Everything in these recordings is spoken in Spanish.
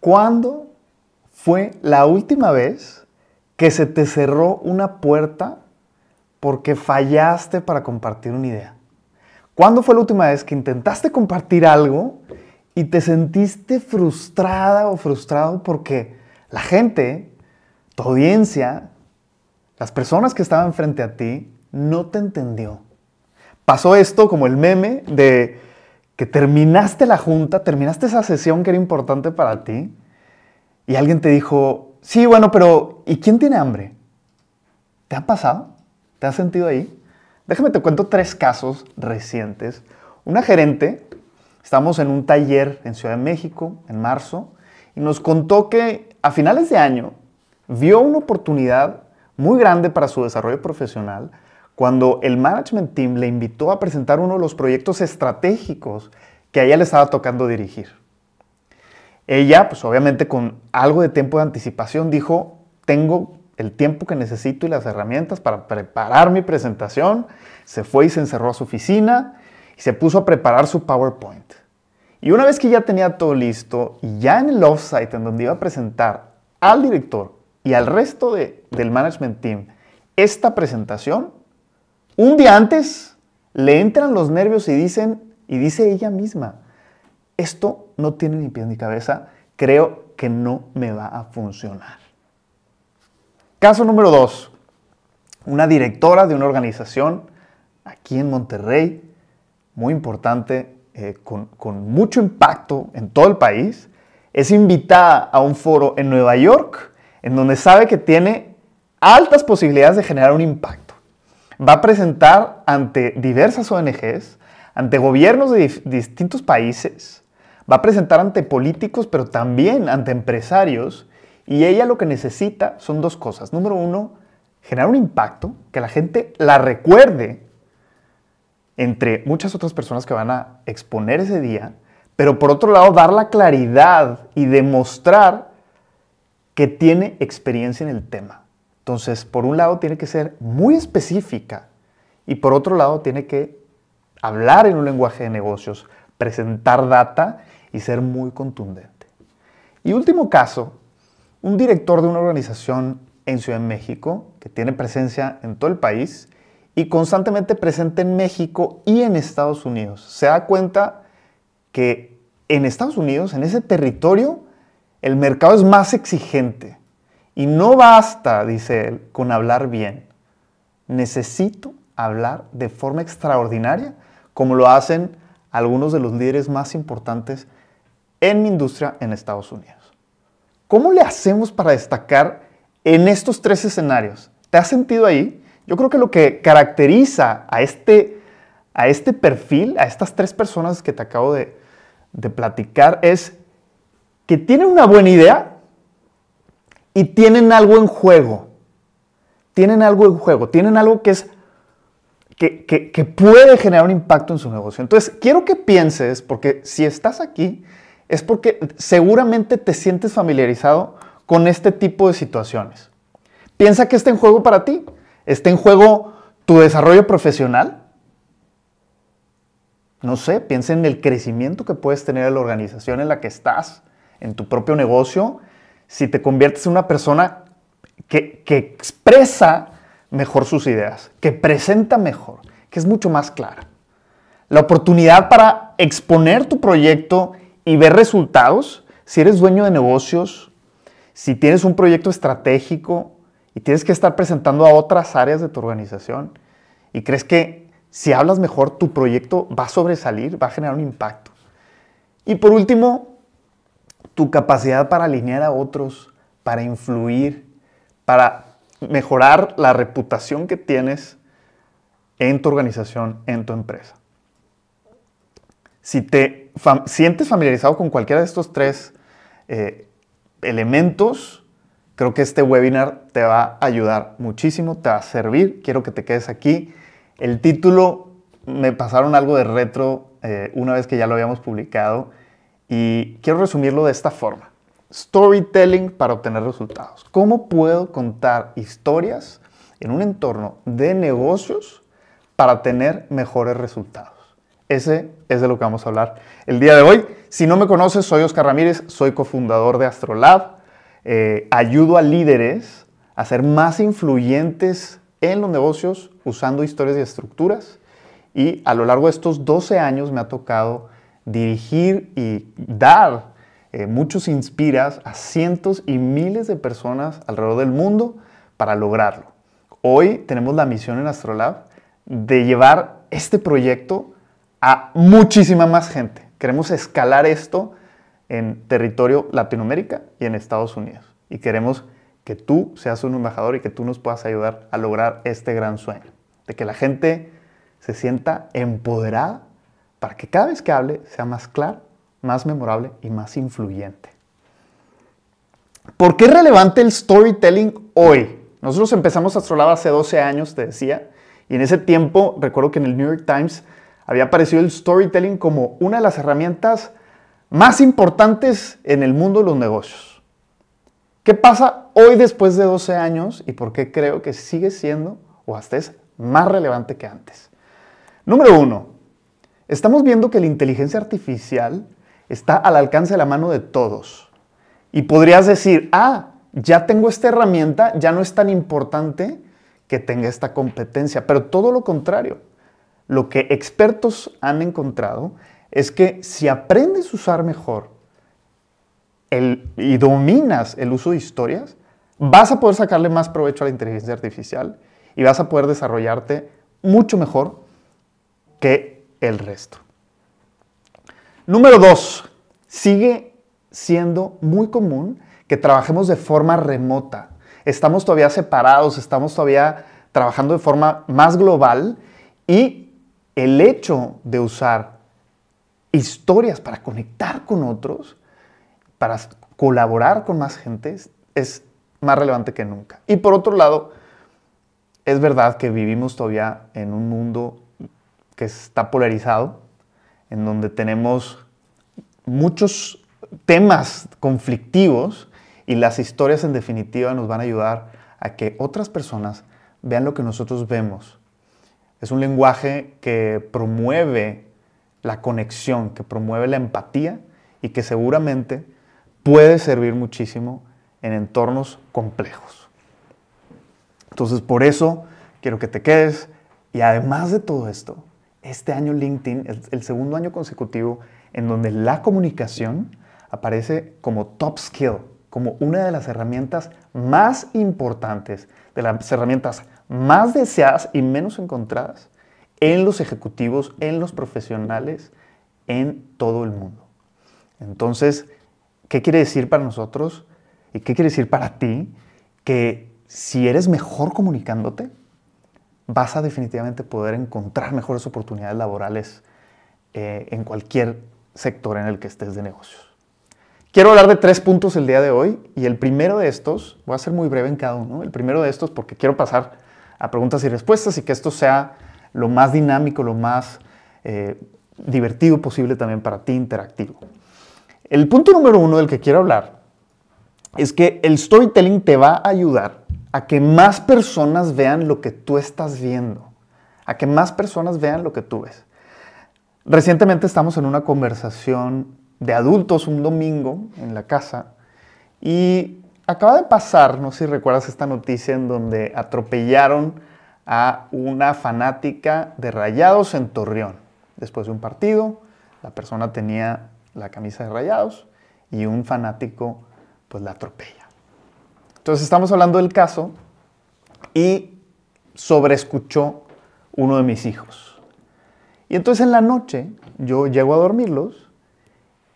¿Cuándo fue la última vez que se te cerró una puerta porque fallaste para compartir una idea? ¿Cuándo fue la última vez que intentaste compartir algo y te sentiste frustrada o frustrado porque la gente, tu audiencia, las personas que estaban frente a ti, no te entendió? Pasó esto como el meme de que terminaste la junta, terminaste esa sesión que era importante para ti y alguien te dijo, sí, bueno, pero ¿y quién tiene hambre? ¿Te ha pasado? ¿Te has sentido ahí? Déjame te cuento tres casos recientes. Una gerente, estamos en un taller en Ciudad de México en marzo y nos contó que a finales de año vio una oportunidad muy grande para su desarrollo profesional cuando el management team le invitó a presentar uno de los proyectos estratégicos que a ella le estaba tocando dirigir. Ella, pues obviamente con algo de tiempo de anticipación, dijo, tengo el tiempo que necesito y las herramientas para preparar mi presentación. Se fue y se encerró a su oficina y se puso a preparar su PowerPoint. Y una vez que ya tenía todo listo ya en el offsite en donde iba a presentar al director y al resto del management team esta presentación, un día antes le entran los nervios y dicen, y dice ella misma, esto no tiene ni pie ni cabeza, creo que no me va a funcionar. Caso número dos, una directora de una organización aquí en Monterrey, muy importante, eh, con mucho impacto en todo el país, es invitada a un foro en Nueva York, en donde sabe que tiene altas posibilidades de generar un impacto va a presentar ante diversas ONGs, ante gobiernos de distintos países, va a presentar ante políticos, pero también ante empresarios. Y ella lo que necesita son dos cosas. Número uno, generar un impacto, que la gente la recuerde entre muchas otras personas que van a exponer ese día, pero por otro lado dar la claridad y demostrar que tiene experiencia en el tema. Entonces, por un lado tiene que ser muy específica y por otro lado tiene que hablar en un lenguaje de negocios, presentar data y ser muy contundente. Y último caso, un director de una organización en Ciudad de México que tiene presencia en todo el país y constantemente presente en México y en Estados Unidos. Se da cuenta que en Estados Unidos, en ese territorio, el mercado es más exigente y no basta, dice él, con hablar bien. Necesito hablar de forma extraordinaria, como lo hacen algunos de los líderes más importantes en mi industria en Estados Unidos. ¿Cómo le hacemos para destacar en estos tres escenarios? ¿Te has sentido ahí? Yo creo que lo que caracteriza a este, a este perfil, a estas tres personas que te acabo de, de platicar, es que tienen una buena idea, y tienen algo en juego. Tienen algo en juego, tienen algo que es que, puede generar un impacto en su negocio. Entonces, quiero que pienses, porque si estás aquí, es porque seguramente te sientes familiarizado con este tipo de situaciones. Piensa que está en juego para ti. Está en juego tu desarrollo profesional. No sé, piensa en el crecimiento que puedes tener en la organización en la que estás, en tu propio negocio, si te conviertes en una persona que, expresa mejor sus ideas, que presenta mejor, que es mucho más clara. La oportunidad para exponer tu proyecto y ver resultados, si eres dueño de negocios, si tienes un proyecto estratégico y tienes que estar presentando a otras áreas de tu organización y crees que si hablas mejor tu proyecto va a sobresalir, va a generar un impacto. Y por último, tu capacidad para alinear a otros, para influir, para mejorar la reputación que tienes en tu organización, en tu empresa. Si te sientes familiarizado con cualquiera de estos tres eh, elementos, creo que este webinar te va a ayudar muchísimo, te va a servir. Quiero que te quedes aquí. El título, me pasaron algo de retro eh, una vez que ya lo habíamos publicado y quiero resumirlo de esta forma. Storytelling para obtener resultados. ¿Cómo puedo contar historias en un entorno de negocios para tener mejores resultados? Ese es de lo que vamos a hablar el día de hoy. Si no me conoces, soy Oscar Ramírez, soy cofundador de Astrolab. Eh, ayudo a líderes a ser más influyentes en los negocios usando historias y estructuras. Y a lo largo de estos 12 años me ha tocado dirigir y dar eh, muchos inspiras a cientos y miles de personas alrededor del mundo para lograrlo. Hoy tenemos la misión en Astrolab de llevar este proyecto a muchísima más gente. Queremos escalar esto en territorio Latinoamérica y en Estados Unidos. Y queremos que tú seas un embajador y que tú nos puedas ayudar a lograr este gran sueño. De que la gente se sienta empoderada para que cada vez que hable sea más claro, más memorable y más influyente. ¿Por qué es relevante el storytelling hoy? Nosotros empezamos Astrolab hace 12 años, te decía, y en ese tiempo recuerdo que en el New York Times había aparecido el storytelling como una de las herramientas más importantes en el mundo de los negocios. ¿Qué pasa hoy después de 12 años y por qué creo que sigue siendo o hasta es más relevante que antes? Número uno, Estamos viendo que la inteligencia artificial está al alcance de la mano de todos. Y podrías decir, ah, ya tengo esta herramienta, ya no es tan importante que tenga esta competencia. Pero todo lo contrario, lo que expertos han encontrado es que si aprendes a usar mejor el, y dominas el uso de historias, vas a poder sacarle más provecho a la inteligencia artificial y vas a poder desarrollarte mucho mejor que el resto. Número dos, sigue siendo muy común que trabajemos de forma remota. Estamos todavía separados, estamos todavía trabajando de forma más global y el hecho de usar historias para conectar con otros, para colaborar con más gente, es más relevante que nunca. Y por otro lado, es verdad que vivimos todavía en un mundo que está polarizado, en donde tenemos muchos temas conflictivos y las historias en definitiva nos van a ayudar a que otras personas vean lo que nosotros vemos. Es un lenguaje que promueve la conexión, que promueve la empatía y que seguramente puede servir muchísimo en entornos complejos. Entonces por eso quiero que te quedes y además de todo esto, este año LinkedIn es el segundo año consecutivo en donde la comunicación aparece como top skill, como una de las herramientas más importantes, de las herramientas más deseadas y menos encontradas en los ejecutivos, en los profesionales, en todo el mundo. Entonces, ¿qué quiere decir para nosotros y qué quiere decir para ti que si eres mejor comunicándote, vas a definitivamente poder encontrar mejores oportunidades laborales eh, en cualquier sector en el que estés de negocios. Quiero hablar de tres puntos el día de hoy y el primero de estos, voy a ser muy breve en cada uno, el primero de estos porque quiero pasar a preguntas y respuestas y que esto sea lo más dinámico, lo más eh, divertido posible también para ti, interactivo. El punto número uno del que quiero hablar es que el storytelling te va a ayudar a que más personas vean lo que tú estás viendo, a que más personas vean lo que tú ves. Recientemente estamos en una conversación de adultos un domingo en la casa y acaba de pasar, no sé si recuerdas esta noticia en donde atropellaron a una fanática de Rayados en Torreón. Después de un partido, la persona tenía la camisa de Rayados y un fanático pues la atropella. Entonces estamos hablando del caso y sobreescuchó uno de mis hijos. Y entonces en la noche yo llego a dormirlos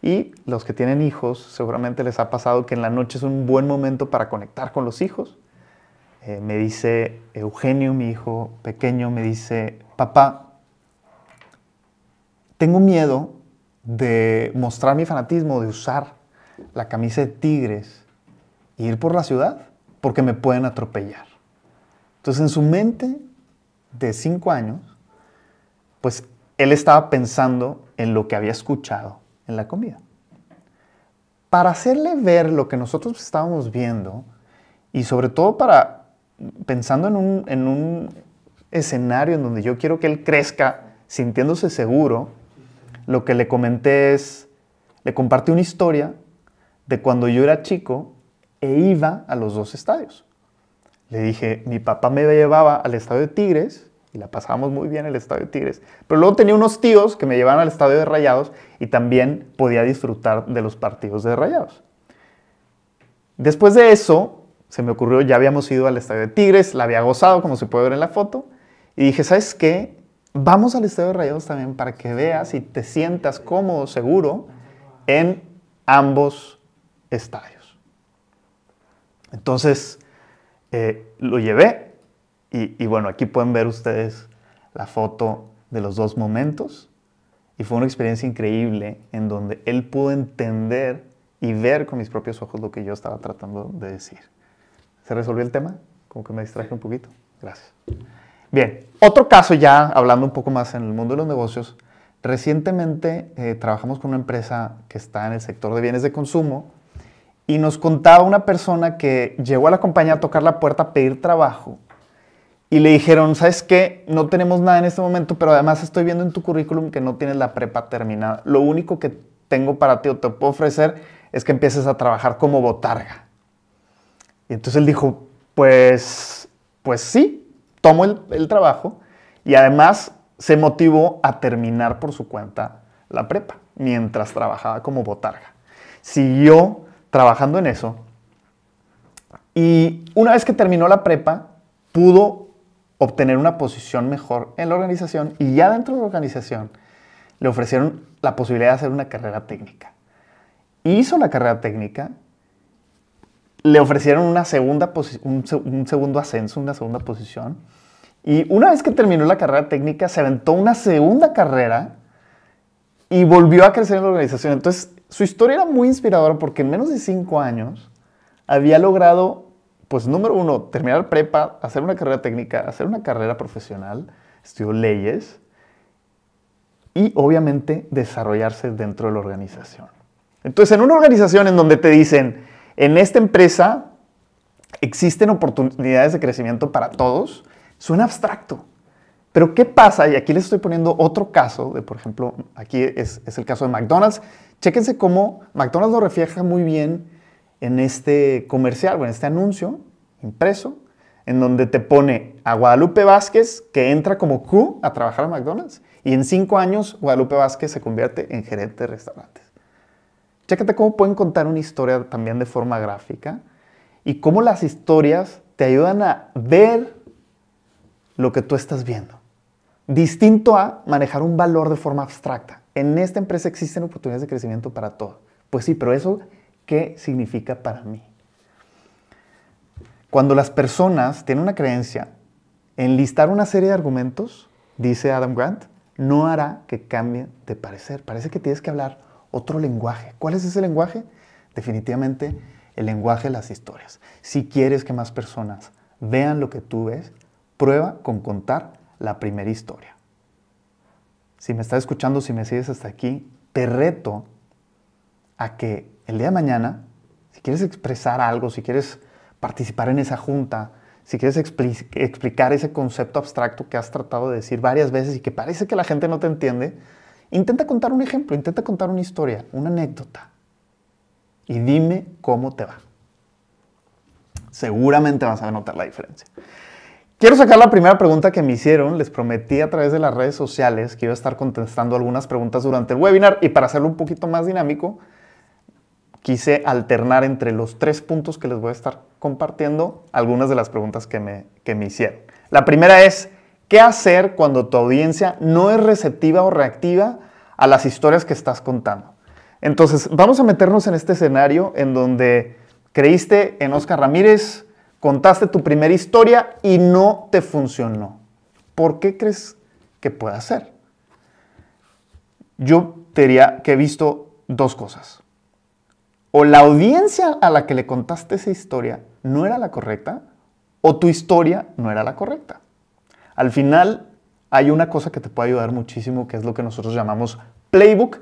y los que tienen hijos seguramente les ha pasado que en la noche es un buen momento para conectar con los hijos. Eh, me dice Eugenio, mi hijo pequeño, me dice, papá, tengo miedo de mostrar mi fanatismo, de usar la camisa de Tigres ir por la ciudad porque me pueden atropellar. Entonces en su mente de cinco años, pues él estaba pensando en lo que había escuchado en la comida. Para hacerle ver lo que nosotros estábamos viendo y sobre todo para pensando en un, en un escenario en donde yo quiero que él crezca sintiéndose seguro, lo que le comenté es, le compartí una historia de cuando yo era chico e iba a los dos estadios. Le dije, mi papá me llevaba al estadio de Tigres y la pasábamos muy bien el estadio de Tigres. Pero luego tenía unos tíos que me llevaban al estadio de Rayados y también podía disfrutar de los partidos de Rayados. Después de eso, se me ocurrió, ya habíamos ido al estadio de Tigres, la había gozado, como se puede ver en la foto, y dije, ¿sabes qué? Vamos al estadio de Rayados también para que veas y te sientas cómodo, seguro, en ambos estadios. Entonces, eh, lo llevé y, bueno, aquí pueden ver ustedes la foto de los dos momentos. Y fue una experiencia increíble en donde él pudo entender y ver con mis propios ojos lo que yo estaba tratando de decir. ¿Se resolvió el tema? Como que me distraje un poquito. Gracias. Bien, otro caso ya, hablando un poco más en el mundo de los negocios, recientemente eh, trabajamos con una empresa que está en el sector de bienes de consumo y nos contaba una persona que llegó a la compañía a tocar la puerta a pedir trabajo y le dijeron, ¿sabes qué? No tenemos nada en este momento, pero además estoy viendo en tu currículum que no tienes la prepa terminada. Lo único que tengo para ti o te puedo ofrecer es que empieces a trabajar como botarga. Y entonces él dijo, pues, pues sí, tomo el, el trabajo y además se motivó a terminar por su cuenta la prepa mientras trabajaba como botarga. Siguió trabajando en eso. Y una vez que terminó la prepa, pudo obtener una posición mejor en la organización y ya dentro de la organización le ofrecieron la posibilidad de hacer una carrera técnica. Hizo la carrera técnica, le ofrecieron una segunda un segundo ascenso, una segunda posición. Y una vez que terminó la carrera técnica, se aventó una segunda carrera y volvió a crecer en la organización. Entonces, su historia era muy inspiradora porque en menos de cinco años había logrado, pues número uno, terminar prepa, hacer una carrera técnica, hacer una carrera profesional, estudió leyes y obviamente desarrollarse dentro de la organización. Entonces, en una organización en donde te dicen, en esta empresa existen oportunidades de crecimiento para todos, suena abstracto. Pero ¿qué pasa? Y aquí les estoy poniendo otro caso, de por ejemplo, aquí es, el caso de McDonald's. Chéquense cómo McDonald's lo refleja muy bien en este comercial, o en este anuncio impreso, en donde te pone a Guadalupe Vázquez, que entra como Q a trabajar a McDonald's, y en cinco años Guadalupe Vázquez se convierte en gerente de restaurantes. Chécate cómo pueden contar una historia también de forma gráfica y cómo las historias te ayudan a ver lo que tú estás viendo. Distinto a manejar un valor de forma abstracta. En esta empresa existen oportunidades de crecimiento para todo. Pues sí, pero eso, ¿qué significa para mí? Cuando las personas tienen una creencia en listar una serie de argumentos, dice Adam Grant, no hará que cambie de parecer. Parece que tienes que hablar otro lenguaje. ¿Cuál es ese lenguaje? Definitivamente el lenguaje de las historias. Si quieres que más personas vean lo que tú ves, prueba con contar la primera historia. Si me estás escuchando, si me sigues hasta aquí, te reto a que el día de mañana, si quieres expresar algo, si quieres participar en esa junta, si quieres explicar ese concepto abstracto que has tratado de decir varias veces y que parece que la gente no te entiende, intenta contar un ejemplo, intenta contar una historia, una anécdota y dime cómo te va. Seguramente vas a notar la diferencia. Quiero sacar la primera pregunta que me hicieron. Les prometí a través de las redes sociales que iba a estar contestando algunas preguntas durante el webinar y para hacerlo un poquito más dinámico, quise alternar entre los tres puntos que les voy a estar compartiendo algunas de las preguntas que me, que me hicieron. La primera es, ¿qué hacer cuando tu audiencia no es receptiva o reactiva a las historias que estás contando? Entonces, vamos a meternos en este escenario en donde creíste en Oscar Ramírez, Contaste tu primera historia y no te funcionó. ¿Por qué crees que puede ser? Yo te diría que he visto dos cosas. O la audiencia a la que le contaste esa historia no era la correcta, o tu historia no era la correcta. Al final, hay una cosa que te puede ayudar muchísimo, que es lo que nosotros llamamos playbook.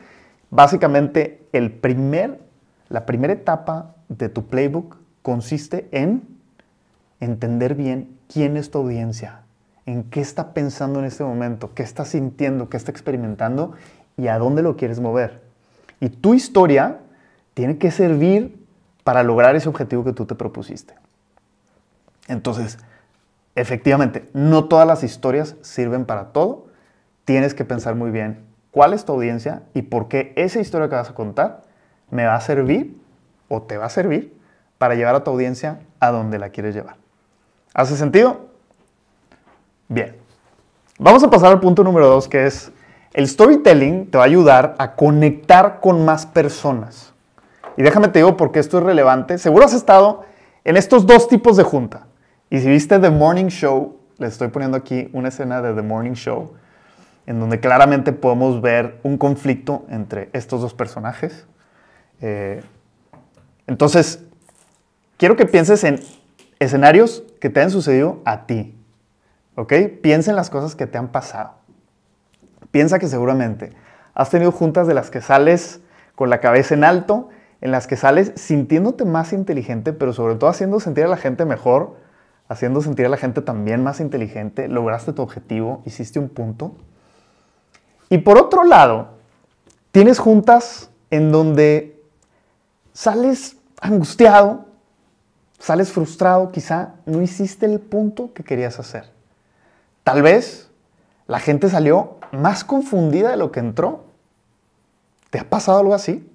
Básicamente, el primer, la primera etapa de tu playbook consiste en entender bien quién es tu audiencia, en qué está pensando en este momento, qué está sintiendo, qué está experimentando y a dónde lo quieres mover. Y tu historia tiene que servir para lograr ese objetivo que tú te propusiste. Entonces, efectivamente, no todas las historias sirven para todo. Tienes que pensar muy bien cuál es tu audiencia y por qué esa historia que vas a contar me va a servir o te va a servir para llevar a tu audiencia a donde la quieres llevar. ¿Hace sentido? Bien. Vamos a pasar al punto número dos, que es el storytelling te va a ayudar a conectar con más personas. Y déjame te digo por qué esto es relevante. Seguro has estado en estos dos tipos de junta. Y si viste The Morning Show, les estoy poniendo aquí una escena de The Morning Show, en donde claramente podemos ver un conflicto entre estos dos personajes. Eh, entonces, quiero que pienses en escenarios que te han sucedido a ti. ¿Ok? Piensa en las cosas que te han pasado. Piensa que seguramente has tenido juntas de las que sales con la cabeza en alto, en las que sales sintiéndote más inteligente, pero sobre todo haciendo sentir a la gente mejor, haciendo sentir a la gente también más inteligente, lograste tu objetivo, hiciste un punto. Y por otro lado, tienes juntas en donde sales angustiado, Sales frustrado, quizá no hiciste el punto que querías hacer. Tal vez la gente salió más confundida de lo que entró. ¿Te ha pasado algo así?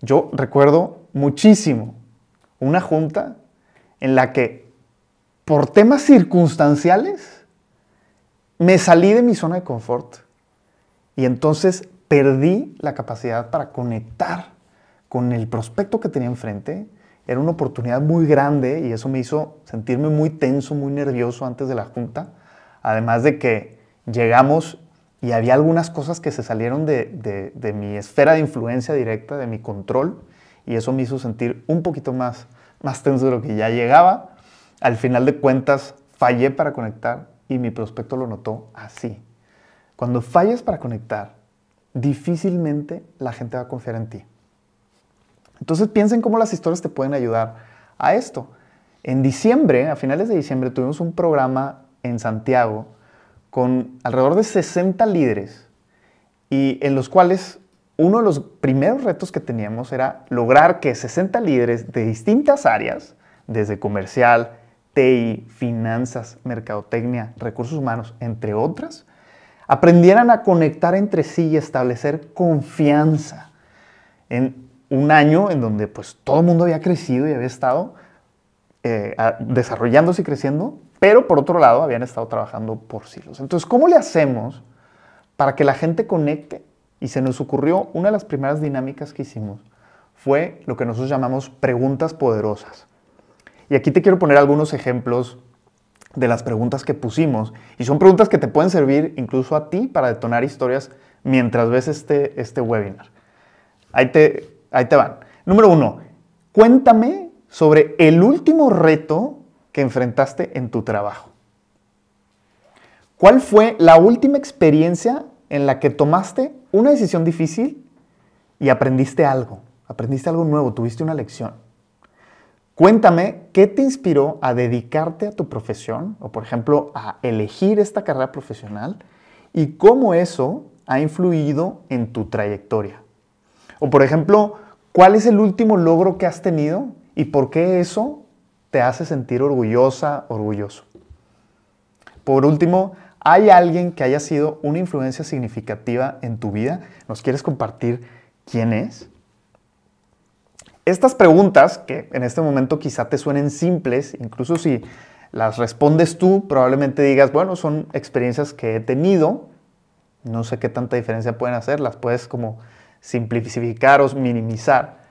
Yo recuerdo muchísimo una junta en la que por temas circunstanciales me salí de mi zona de confort y entonces perdí la capacidad para conectar con el prospecto que tenía enfrente, era una oportunidad muy grande y eso me hizo sentirme muy tenso, muy nervioso antes de la junta. Además de que llegamos y había algunas cosas que se salieron de, mi esfera de influencia directa, de mi control, y eso me hizo sentir un poquito más, más tenso de lo que ya llegaba. Al final de cuentas, fallé para conectar y mi prospecto lo notó así. Cuando fallas para conectar, difícilmente la gente va a confiar en ti. Entonces piensen cómo las historias te pueden ayudar a esto. En diciembre, a finales de diciembre, tuvimos un programa en Santiago con alrededor de 60 líderes y en los cuales uno de los primeros retos que teníamos era lograr que 60 líderes de distintas áreas, desde comercial, TI, finanzas, mercadotecnia, recursos humanos, entre otras, aprendieran a conectar entre sí y establecer confianza en un año en donde pues todo el mundo había crecido y había estado eh, desarrollándose y creciendo, pero por otro lado habían estado trabajando por siglos. Entonces, ¿cómo le hacemos para que la gente conecte? Y se nos ocurrió una de las primeras dinámicas que hicimos fue lo que nosotros llamamos preguntas poderosas. Y aquí te quiero poner algunos ejemplos de las preguntas que pusimos. Y son preguntas que te pueden servir incluso a ti para detonar historias mientras ves este, este webinar. Ahí te, Ahí te van. Número uno, cuéntame sobre el último reto que enfrentaste en tu trabajo. ¿Cuál fue la última experiencia en la que tomaste una decisión difícil y aprendiste algo? Aprendiste algo nuevo, tuviste una lección. Cuéntame qué te inspiró a dedicarte a tu profesión o, por ejemplo, a elegir esta carrera profesional y cómo eso ha influido en tu trayectoria. O, por ejemplo, ¿Cuál es el último logro que has tenido y por qué eso te hace sentir orgullosa, orgulloso? Por último, ¿hay alguien que haya sido una influencia significativa en tu vida? ¿Nos quieres compartir quién es? Estas preguntas, que en este momento quizá te suenen simples, incluso si las respondes tú, probablemente digas, bueno, son experiencias que he tenido, no sé qué tanta diferencia pueden hacer, las puedes como Simplificaros, minimizar.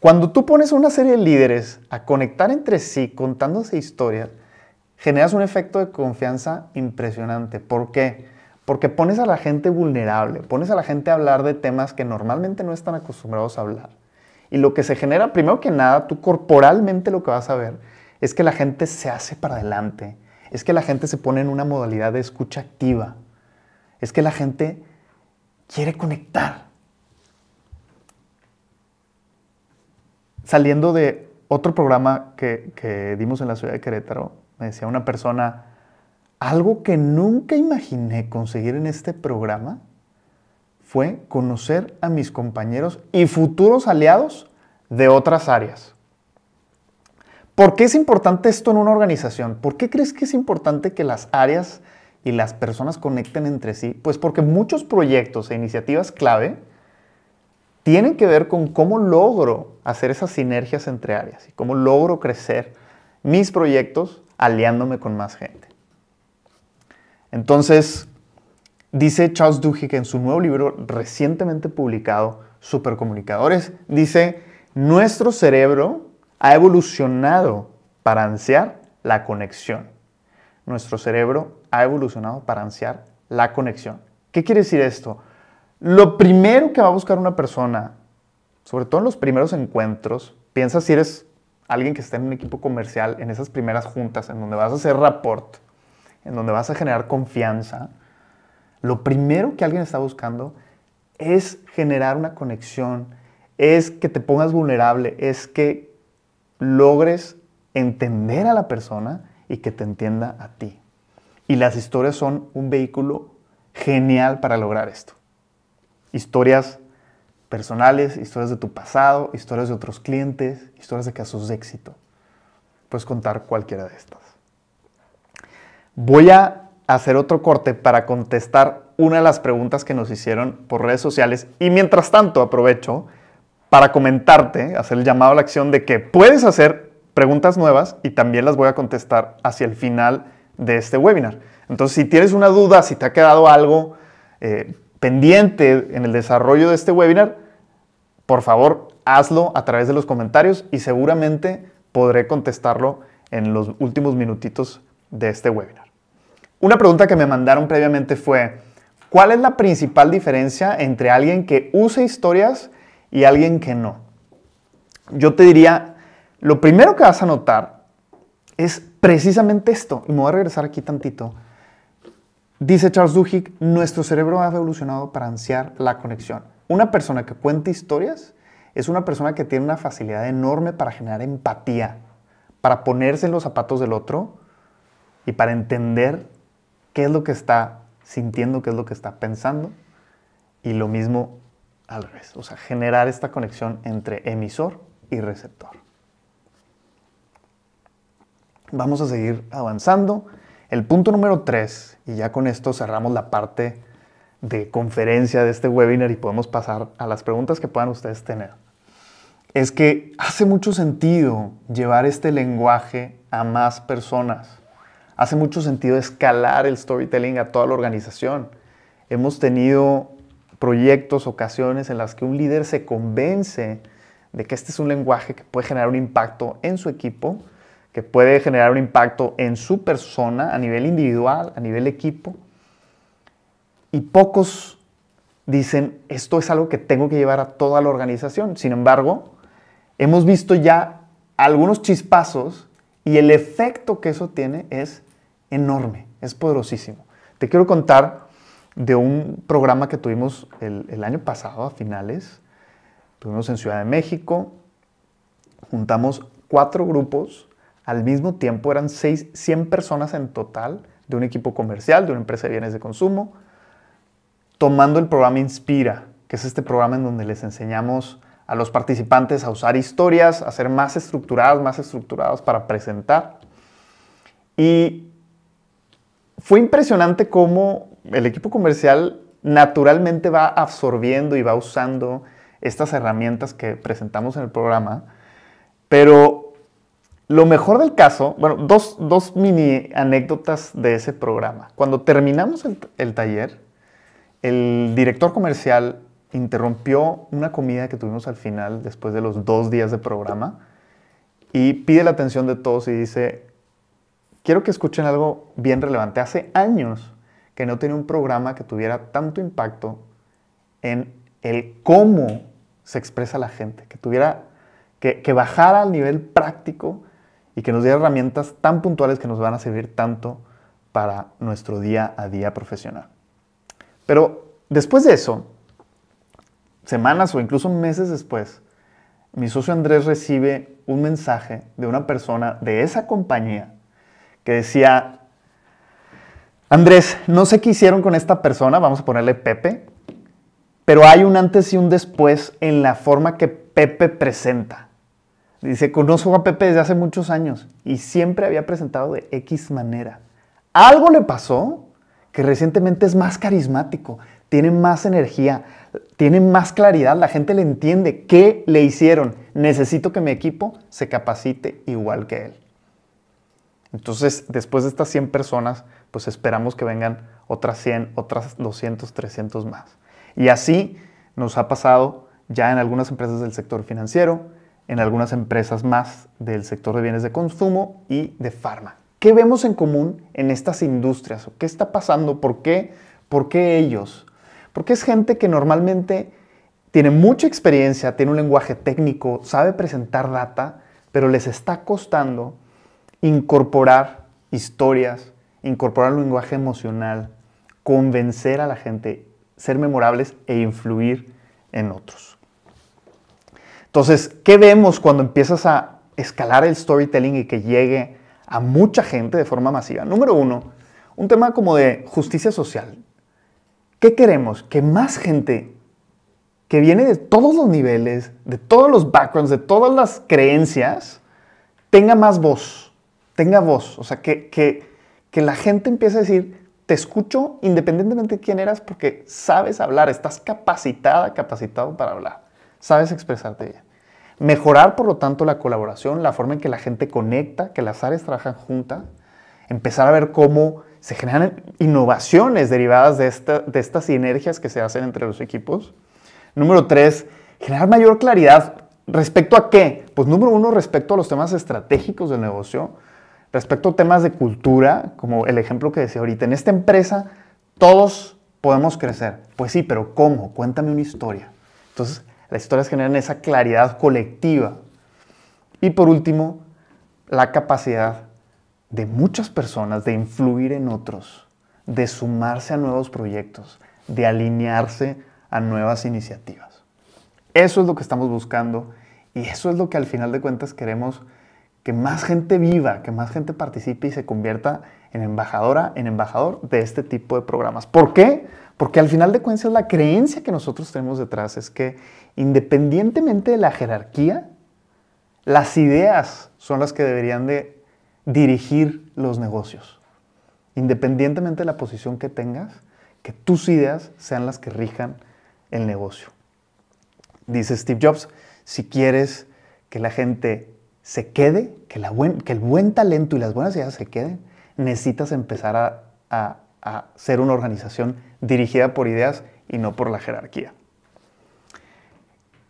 Cuando tú pones a una serie de líderes a conectar entre sí contándose historias, generas un efecto de confianza impresionante. ¿Por qué? Porque pones a la gente vulnerable, pones a la gente a hablar de temas que normalmente no están acostumbrados a hablar. Y lo que se genera, primero que nada, tú corporalmente lo que vas a ver es que la gente se hace para adelante, es que la gente se pone en una modalidad de escucha activa, es que la gente quiere conectar, saliendo de otro programa que, dimos en la ciudad de Querétaro, me decía una persona, algo que nunca imaginé conseguir en este programa fue conocer a mis compañeros y futuros aliados de otras áreas. ¿Por qué es importante esto en una organización? ¿Por qué crees que es importante que las áreas y las personas conecten entre sí? Pues porque muchos proyectos e iniciativas clave tienen que ver con cómo logro hacer esas sinergias entre áreas y cómo logro crecer mis proyectos aliándome con más gente. Entonces, dice Charles Duhigg en su nuevo libro recientemente publicado, Supercomunicadores, dice, nuestro cerebro ha evolucionado para ansiar la conexión. Nuestro cerebro ha evolucionado para ansiar la conexión. ¿Qué quiere decir esto? Lo primero que va a buscar una persona, sobre todo en los primeros encuentros, piensa si eres alguien que está en un equipo comercial, en esas primeras juntas, en donde vas a hacer rapport, en donde vas a generar confianza, lo primero que alguien está buscando es generar una conexión, es que te pongas vulnerable, es que logres entender a la persona y que te entienda a ti. Y las historias son un vehículo genial para lograr esto historias personales, historias de tu pasado, historias de otros clientes, historias de casos de éxito. Puedes contar cualquiera de estas. Voy a hacer otro corte para contestar una de las preguntas que nos hicieron por redes sociales y mientras tanto aprovecho para comentarte, hacer el llamado a la acción de que puedes hacer preguntas nuevas y también las voy a contestar hacia el final de este webinar. Entonces, si tienes una duda, si te ha quedado algo, eh, pendiente en el desarrollo de este webinar, por favor hazlo a través de los comentarios y seguramente podré contestarlo en los últimos minutitos de este webinar. Una pregunta que me mandaron previamente fue, ¿cuál es la principal diferencia entre alguien que usa historias y alguien que no? Yo te diría, lo primero que vas a notar es precisamente esto, y me voy a regresar aquí tantito, Dice Charles Duhigg, nuestro cerebro ha evolucionado para ansiar la conexión. Una persona que cuenta historias es una persona que tiene una facilidad enorme para generar empatía, para ponerse en los zapatos del otro y para entender qué es lo que está sintiendo, qué es lo que está pensando. Y lo mismo al revés, o sea, generar esta conexión entre emisor y receptor. Vamos a seguir avanzando. El punto número tres, y ya con esto cerramos la parte de conferencia de este webinar y podemos pasar a las preguntas que puedan ustedes tener, es que hace mucho sentido llevar este lenguaje a más personas. Hace mucho sentido escalar el storytelling a toda la organización. Hemos tenido proyectos, ocasiones en las que un líder se convence de que este es un lenguaje que puede generar un impacto en su equipo que puede generar un impacto en su persona, a nivel individual, a nivel equipo. Y pocos dicen, esto es algo que tengo que llevar a toda la organización. Sin embargo, hemos visto ya algunos chispazos y el efecto que eso tiene es enorme, es poderosísimo. Te quiero contar de un programa que tuvimos el, año pasado, a finales. Tuvimos en Ciudad de México, juntamos cuatro grupos al mismo tiempo eran 6, 100 personas en total de un equipo comercial, de una empresa de bienes de consumo, tomando el programa Inspira, que es este programa en donde les enseñamos a los participantes a usar historias, a ser más estructuradas, más estructurados para presentar. Y fue impresionante cómo el equipo comercial naturalmente va absorbiendo y va usando estas herramientas que presentamos en el programa, pero lo mejor del caso, bueno, dos, mini anécdotas de ese programa. Cuando terminamos el, taller, el director comercial interrumpió una comida que tuvimos al final, después de los dos días de programa, y pide la atención de todos y dice, quiero que escuchen algo bien relevante. Hace años que no tenía un programa que tuviera tanto impacto en el cómo se expresa la gente, que tuviera, que, que bajara al nivel práctico y que nos dé herramientas tan puntuales que nos van a servir tanto para nuestro día a día profesional. Pero después de eso, semanas o incluso meses después, mi socio Andrés recibe un mensaje de una persona de esa compañía que decía, Andrés, no sé qué hicieron con esta persona, vamos a ponerle Pepe, pero hay un antes y un después en la forma que Pepe presenta. Dice, conozco a Pepe desde hace muchos años y siempre había presentado de X manera. Algo le pasó que recientemente es más carismático, tiene más energía, tiene más claridad, la gente le entiende qué le hicieron. Necesito que mi equipo se capacite igual que él. Entonces, después de estas 100 personas, pues esperamos que vengan otras 100, otras 200, 300 más. Y así nos ha pasado ya en algunas empresas del sector financiero, en algunas empresas más del sector de bienes de consumo y de farma. ¿Qué vemos en común en estas industrias? ¿Qué está pasando? ¿Por qué? ¿Por qué ellos? Porque es gente que normalmente tiene mucha experiencia, tiene un lenguaje técnico, sabe presentar data, pero les está costando incorporar historias, incorporar un lenguaje emocional, convencer a la gente, ser memorables e influir en otros. Entonces, ¿qué vemos cuando empiezas a escalar el storytelling y que llegue a mucha gente de forma masiva? Número uno, un tema como de justicia social. ¿Qué queremos? Que más gente que viene de todos los niveles, de todos los backgrounds, de todas las creencias, tenga más voz, tenga voz. O sea, que, que, que la gente empiece a decir, te escucho independientemente de quién eras porque sabes hablar, estás capacitada, capacitado para hablar sabes expresarte bien. Mejorar, por lo tanto, la colaboración, la forma en que la gente conecta, que las áreas trabajan juntas. Empezar a ver cómo se generan innovaciones derivadas de, estas sinergias que se hacen entre los equipos. Número tres, generar mayor claridad ¿Respecto a qué? Pues número uno, respecto a los temas estratégicos del negocio, respecto a temas de cultura, como el ejemplo que decía ahorita, en esta empresa todos podemos crecer. Pues sí, pero ¿cómo? Cuéntame una historia. Entonces, las historias generan esa claridad colectiva. Y por último, la capacidad de muchas personas de influir en otros, de sumarse a nuevos proyectos, de alinearse a nuevas iniciativas. Eso es lo que estamos buscando y eso es lo que al final de cuentas queremos que más gente viva, que más gente participe y se convierta en embajadora, en embajador de este tipo de programas. ¿Por qué? Porque al final de cuentas la creencia que nosotros tenemos detrás es que independientemente de la jerarquía, las ideas son las que deberían de dirigir los negocios. Independientemente de la posición que tengas, que tus ideas sean las que rijan el negocio. Dice Steve Jobs, si quieres que la gente se quede, que, la que el buen talento y las buenas ideas se queden, necesitas empezar a ser una organización dirigida por ideas y no por la jerarquía.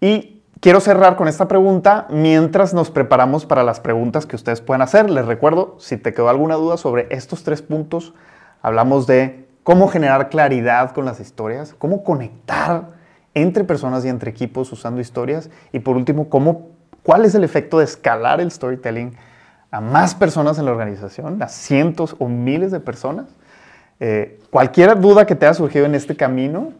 Y quiero cerrar con esta pregunta mientras nos preparamos para las preguntas que ustedes pueden hacer. Les recuerdo, si te quedó alguna duda sobre estos tres puntos, hablamos de cómo generar claridad con las historias, cómo conectar entre personas y entre equipos usando historias y por último, cuál es el efecto de escalar el storytelling a más personas en la organización, a cientos o miles de personas. Eh, cualquier duda que te haya surgido en este camino,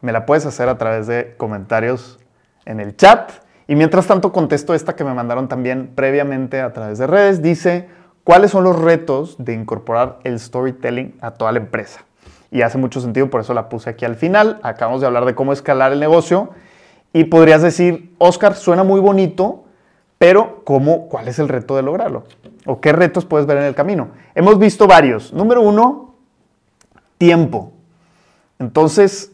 me la puedes hacer a través de comentarios en el chat. Y mientras tanto contesto esta que me mandaron también previamente a través de redes. Dice, ¿cuáles son los retos de incorporar el storytelling a toda la empresa? Y hace mucho sentido, por eso la puse aquí al final. Acabamos de hablar de cómo escalar el negocio. Y podrías decir, Oscar, suena muy bonito, pero ¿cómo, ¿cuál es el reto de lograrlo? ¿O qué retos puedes ver en el camino? Hemos visto varios. Número uno, tiempo. Entonces,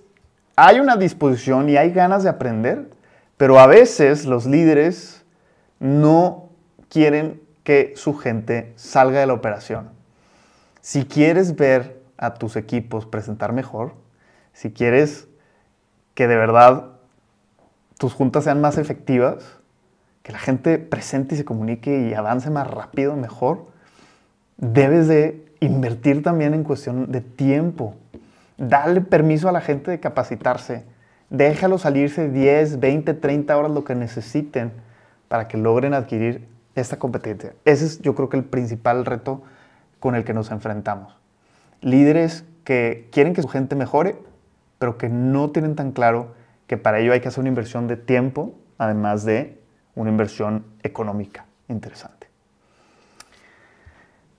hay una disposición y hay ganas de aprender, pero a veces los líderes no quieren que su gente salga de la operación. Si quieres ver a tus equipos presentar mejor, si quieres que de verdad tus juntas sean más efectivas, que la gente presente y se comunique y avance más rápido, mejor, debes de invertir también en cuestión de tiempo. Dale permiso a la gente de capacitarse, déjalo salirse 10, 20, 30 horas lo que necesiten para que logren adquirir esta competencia. Ese es yo creo que el principal reto con el que nos enfrentamos. Líderes que quieren que su gente mejore, pero que no tienen tan claro que para ello hay que hacer una inversión de tiempo, además de una inversión económica interesante.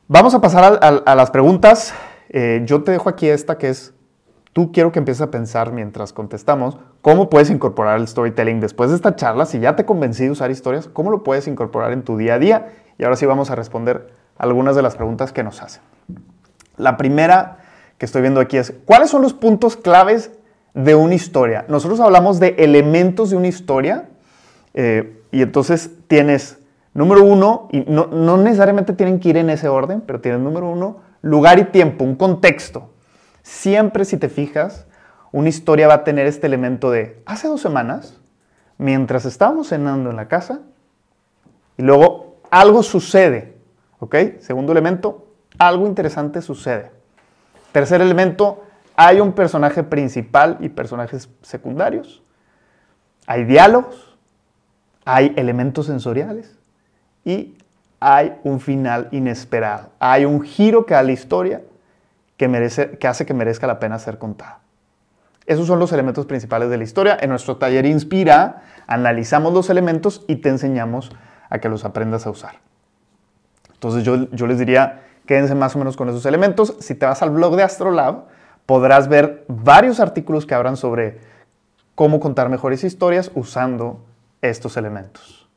Vamos a pasar a, las preguntas. Eh, yo te dejo aquí esta que es tú quiero que empieces a pensar mientras contestamos cómo puedes incorporar el storytelling después de esta charla. Si ya te convencí de usar historias, ¿cómo lo puedes incorporar en tu día a día? Y ahora sí vamos a responder algunas de las preguntas que nos hacen. La primera que estoy viendo aquí es, ¿cuáles son los puntos claves de una historia? Nosotros hablamos de elementos de una historia eh, y entonces tienes número uno, y no, no necesariamente tienen que ir en ese orden, pero tienes número uno, lugar y tiempo, un contexto Siempre si te fijas, una historia va a tener este elemento de hace dos semanas, mientras estábamos cenando en la casa, y luego algo sucede, ¿ok? Segundo elemento, algo interesante sucede. Tercer elemento, hay un personaje principal y personajes secundarios. Hay diálogos, hay elementos sensoriales y hay un final inesperado. Hay un giro que da la historia que, hace que merezca la pena ser contada. Esos son los elementos principales de la historia. En nuestro taller Inspira analizamos los elementos y te enseñamos a que los aprendas a usar. Entonces yo, yo les diría, quédense más o menos con esos elementos. Si te vas al blog de Astrolab, podrás ver varios artículos que hablan sobre cómo contar mejores historias usando estos elementos.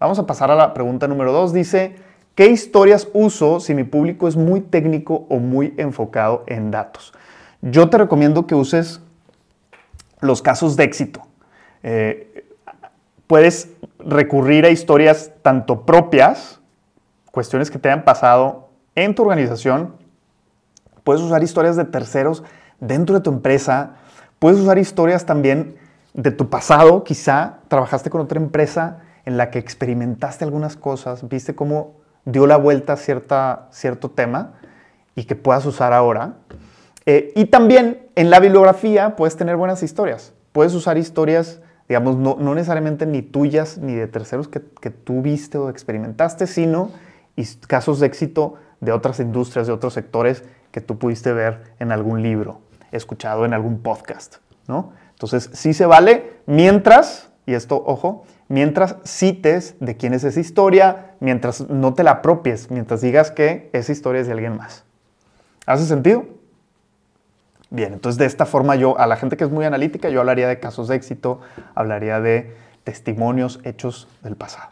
Vamos a pasar a la pregunta número 2. Dice, ¿Qué historias uso si mi público es muy técnico o muy enfocado en datos? Yo te recomiendo que uses los casos de éxito. Eh, puedes recurrir a historias tanto propias, cuestiones que te hayan pasado en tu organización, puedes usar historias de terceros dentro de tu empresa, puedes usar historias también de tu pasado, quizá trabajaste con otra empresa en la que experimentaste algunas cosas, viste cómo dio la vuelta a cierto tema y que puedas usar ahora. Eh, y también en la bibliografía puedes tener buenas historias. Puedes usar historias, digamos, no, necesariamente ni tuyas ni de terceros que, que tú viste o experimentaste, sino casos de éxito de otras industrias, de otros sectores que tú pudiste ver en algún libro, escuchado en algún podcast, ¿no? Entonces, sí se vale mientras, y esto, ojo, mientras cites de quién es esa historia, mientras no te la apropies, mientras digas que esa historia es de alguien más. ¿Hace sentido? Bien, entonces de esta forma yo, a la gente que es muy analítica, yo hablaría de casos de éxito, hablaría de testimonios, hechos del pasado.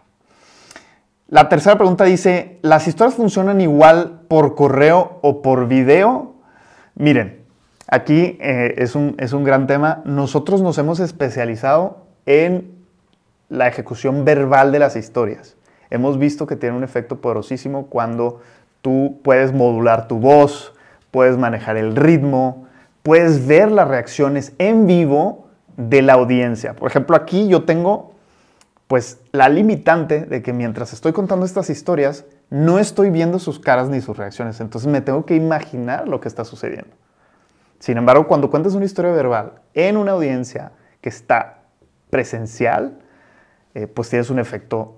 La tercera pregunta dice, ¿las historias funcionan igual por correo o por video? Miren, aquí eh, un, es un gran tema. Nosotros nos hemos especializado en la ejecución verbal de las historias. Hemos visto que tiene un efecto poderosísimo cuando tú puedes modular tu voz, puedes manejar el ritmo, puedes ver las reacciones en vivo de la audiencia. Por ejemplo, aquí yo tengo pues la limitante de que mientras estoy contando estas historias, no estoy viendo sus caras ni sus reacciones, entonces me tengo que imaginar lo que está sucediendo. Sin embargo, cuando cuentas una historia verbal en una audiencia que está presencial, eh, pues tienes un efecto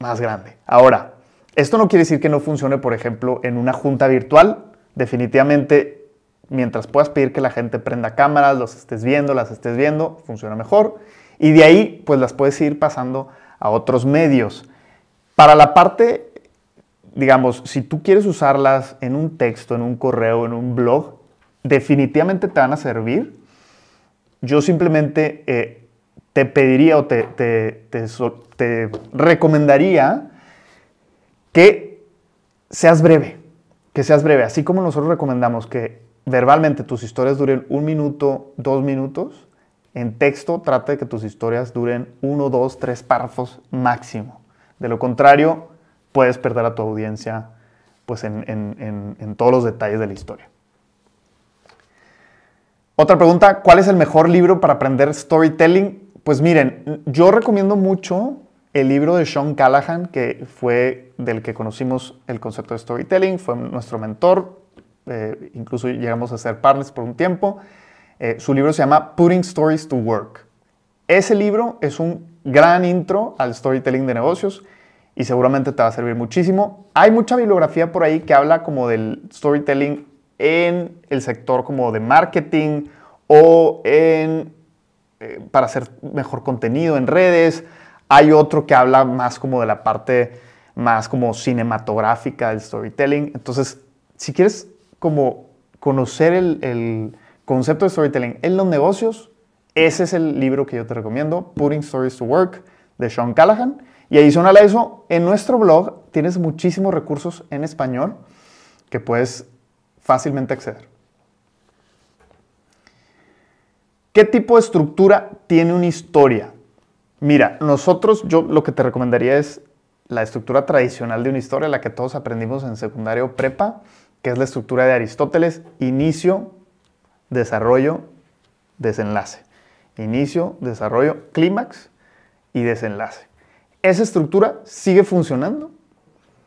más grande. Ahora, esto no quiere decir que no funcione, por ejemplo, en una junta virtual. Definitivamente, mientras puedas pedir que la gente prenda cámaras, los estés viendo, las estés viendo, funciona mejor. Y de ahí, pues las puedes ir pasando a otros medios. Para la parte, digamos, si tú quieres usarlas en un texto, en un correo, en un blog, definitivamente te van a servir. Yo simplemente eh, te pediría o te, recomendaría que seas breve, que seas breve, así como nosotros recomendamos que verbalmente tus historias duren un minuto, dos minutos, en texto trata de que tus historias duren uno, dos, tres párrafos máximo. De lo contrario, puedes perder a tu audiencia pues, en, en todos los detalles de la historia. Otra pregunta, ¿cuál es el mejor libro para aprender storytelling? Pues miren, yo recomiendo mucho el libro de Sean Callahan, que fue del que conocimos el concepto de storytelling, fue nuestro mentor, eh, incluso llegamos a ser partners por un tiempo. Eh, su libro se llama Putting Stories to Work. Ese libro es un gran intro al storytelling de negocios y seguramente te va a servir muchísimo. Hay mucha bibliografía por ahí que habla como del storytelling en el sector como de marketing o en eh, para hacer mejor contenido en redes. Hay otro que habla más como de la parte más como cinematográfica del storytelling. Entonces, si quieres como conocer el, el concepto de storytelling en los negocios, ese es el libro que yo te recomiendo, Putting Stories to Work, de Sean Callahan. Y adicional a eso, en nuestro blog tienes muchísimos recursos en español que puedes fácilmente acceder. ¿Qué tipo de estructura tiene una historia? Mira, nosotros, yo lo que te recomendaría es la estructura tradicional de una historia, la que todos aprendimos en secundario prepa, que es la estructura de Aristóteles, inicio, desarrollo, desenlace. Inicio, desarrollo, clímax y desenlace. Esa estructura sigue funcionando.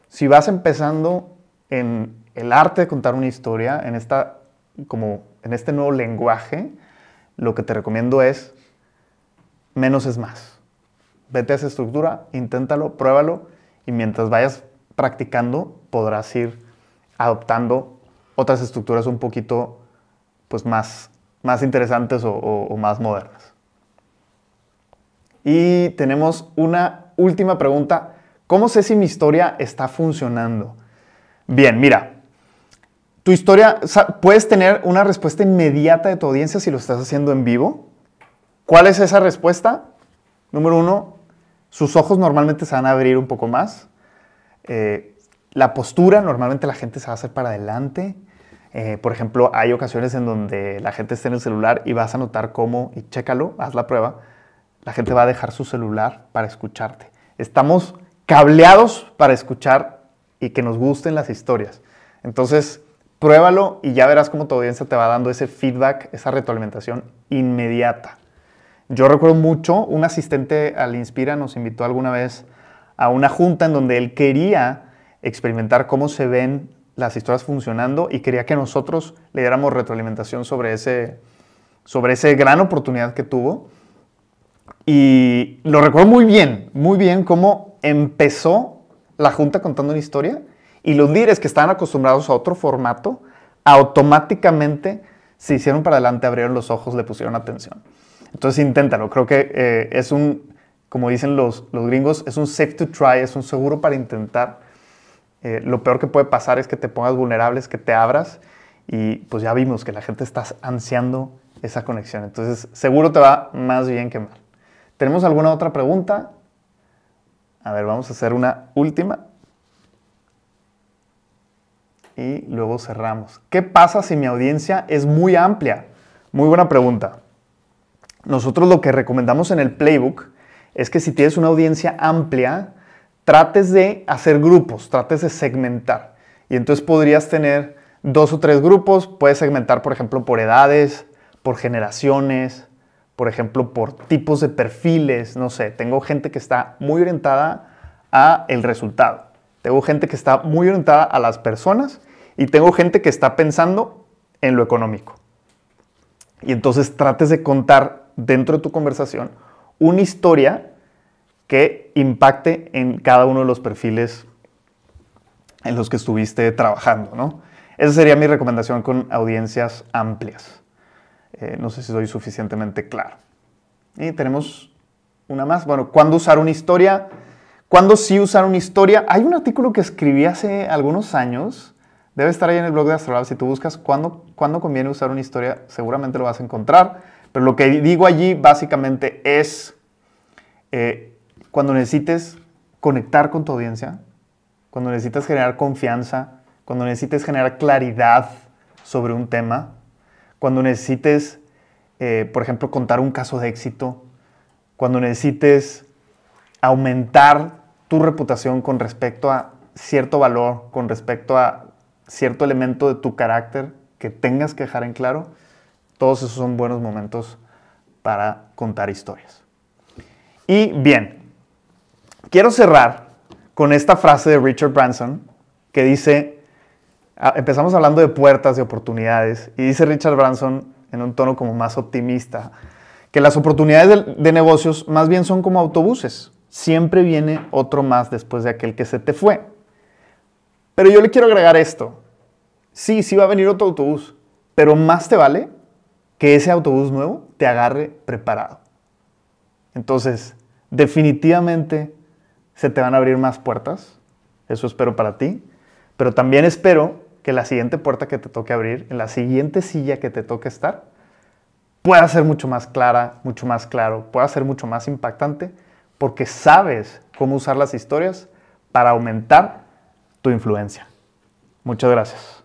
Si vas empezando en el arte de contar una historia, en, en este nuevo lenguaje, lo que te recomiendo es menos es más. Vete a esa estructura, inténtalo, pruébalo y mientras vayas practicando podrás ir adoptando otras estructuras un poquito pues más, más interesantes o más modernas. Y tenemos una última pregunta. ¿Cómo sé si mi historia está funcionando? Bien, mira, tu historia, puedes tener una respuesta inmediata de tu audiencia si lo estás haciendo en vivo. ¿Cuál es esa respuesta? Número uno, sus ojos normalmente se van a abrir un poco más. Eh, la postura, normalmente la gente se va a hacer para adelante. Eh, por ejemplo, hay ocasiones en donde la gente está en el celular y vas a notar cómo, y chécalo, haz la prueba, la gente va a dejar su celular para escucharte. Estamos cableados para escuchar y que nos gusten las historias. Entonces, Pruébalo y ya verás cómo tu audiencia te va dando ese feedback, esa retroalimentación inmediata. Yo recuerdo mucho, un asistente al Inspira nos invitó alguna vez a una junta en donde él quería experimentar cómo se ven las historias funcionando y quería que nosotros le diéramos retroalimentación sobre ese, sobre ese gran oportunidad que tuvo. Y lo recuerdo muy bien, muy bien cómo empezó la junta contando una historia y los líderes que estaban acostumbrados a otro formato, automáticamente se hicieron para adelante, abrieron los ojos, le pusieron atención. Entonces inténtalo, creo que eh, es un, como dicen los, los gringos, es un safe to try, es un seguro para intentar. Eh, lo peor que puede pasar es que te pongas vulnerable, es que te abras y pues ya vimos que la gente está ansiando esa conexión. Entonces seguro te va más bien que mal. ¿Tenemos alguna otra pregunta? A ver, vamos a hacer una última y luego cerramos. ¿Qué pasa si mi audiencia es muy amplia? Muy buena pregunta. Nosotros lo que recomendamos en el playbook es que si tienes una audiencia amplia, trates de hacer grupos, trates de segmentar. Y entonces podrías tener dos o tres grupos, puedes segmentar, por ejemplo, por edades, por generaciones, por ejemplo, por tipos de perfiles, no sé, tengo gente que está muy orientada a el resultado. Tengo gente que está muy orientada a las personas y tengo gente que está pensando en lo económico. Y entonces trates de contar dentro de tu conversación una historia que impacte en cada uno de los perfiles en los que estuviste trabajando, ¿no? Esa sería mi recomendación con audiencias amplias. Eh, no sé si soy suficientemente claro. Y tenemos una más. Bueno, ¿cuándo usar una historia? ¿Cuándo sí usar una historia? Hay un artículo que escribí hace algunos años Debe estar ahí en el blog de Astrolab. Si tú buscas cuándo, conviene usar una historia, seguramente lo vas a encontrar. Pero lo que digo allí básicamente es eh, cuando necesites conectar con tu audiencia, cuando necesitas generar confianza, cuando necesites generar claridad sobre un tema, cuando necesites, eh, por ejemplo, contar un caso de éxito, cuando necesites aumentar tu reputación con respecto a cierto valor, con respecto a cierto elemento de tu carácter que tengas que dejar en claro, todos esos son buenos momentos para contar historias. Y bien, quiero cerrar con esta frase de Richard Branson que dice, empezamos hablando de puertas, de oportunidades, y dice Richard Branson en un tono como más optimista, que las oportunidades de, de negocios más bien son como autobuses, siempre viene otro más después de aquel que se te fue. Pero yo le quiero agregar esto. Sí, sí va a venir otro autobús, pero más te vale que ese autobús nuevo te agarre preparado. Entonces, definitivamente se te van a abrir más puertas. Eso espero para ti. Pero también espero que la siguiente puerta que te toque abrir, en la siguiente silla que te toque estar, pueda ser mucho más clara, mucho más claro, pueda ser mucho más impactante, porque sabes cómo usar las historias para aumentar tu influencia. Muchas gracias.